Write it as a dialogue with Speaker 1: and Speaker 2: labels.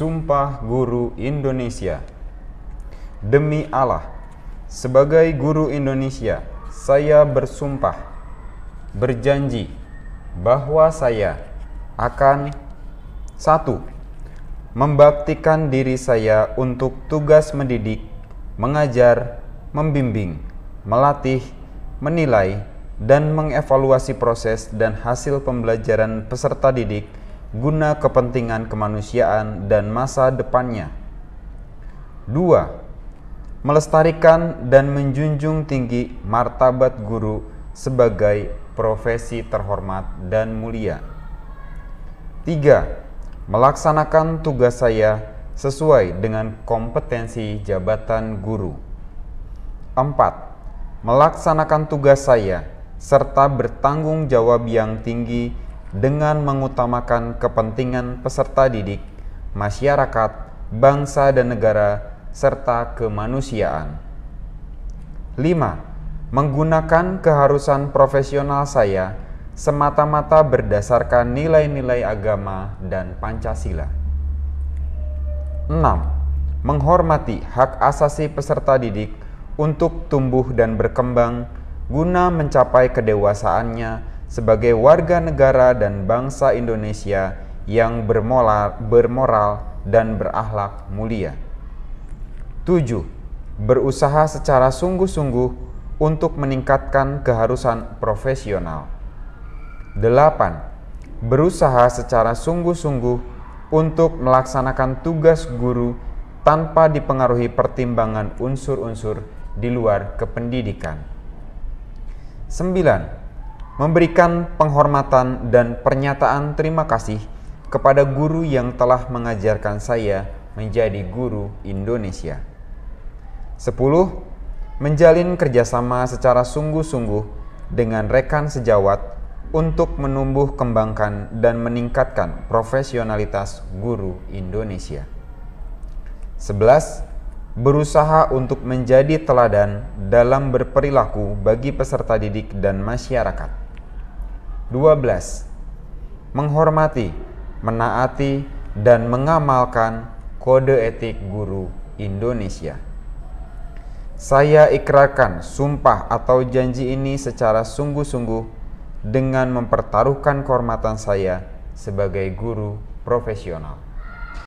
Speaker 1: Sumpah Guru Indonesia. Demi Allah, sebagai guru Indonesia, saya bersumpah, berjanji bahwa saya akan satu membaktikan diri saya untuk tugas mendidik, mengajar, membimbing, melatih, menilai, dan mengevaluasi proses dan hasil pembelajaran peserta didik guna kepentingan kemanusiaan dan masa depannya. 2. Melestarikan dan menjunjung tinggi martabat guru sebagai profesi terhormat dan mulia. 3. Melaksanakan tugas saya sesuai dengan kompetensi jabatan guru. 4. Melaksanakan tugas saya serta bertanggung jawab yang tinggi dengan mengutamakan kepentingan peserta didik, masyarakat, bangsa dan negara, serta kemanusiaan. 5. Menggunakan keharusan profesional saya semata-mata berdasarkan nilai-nilai agama dan Pancasila. 6. Menghormati hak asasi peserta didik untuk tumbuh dan berkembang guna mencapai kedewasaannya sebagai warga negara dan bangsa Indonesia yang bermoral, dan berakhlak mulia. 7. Berusaha secara sungguh-sungguh untuk meningkatkan keharusan profesional. 8. Berusaha secara sungguh-sungguh untuk melaksanakan tugas guru tanpa dipengaruhi pertimbangan unsur-unsur di luar kependidikan. 9 memberikan penghormatan dan pernyataan terima kasih kepada guru yang telah mengajarkan saya menjadi guru Indonesia. 10. Menjalin kerjasama secara sungguh-sungguh dengan rekan sejawat untuk menumbuh kembangkan dan meningkatkan profesionalitas guru Indonesia. 11. Berusaha untuk menjadi teladan dalam berperilaku bagi peserta didik dan masyarakat. 12. Menghormati, menaati, dan mengamalkan kode etik guru Indonesia. Saya ikrarkan sumpah atau janji ini secara sungguh-sungguh dengan mempertaruhkan kehormatan saya sebagai guru profesional.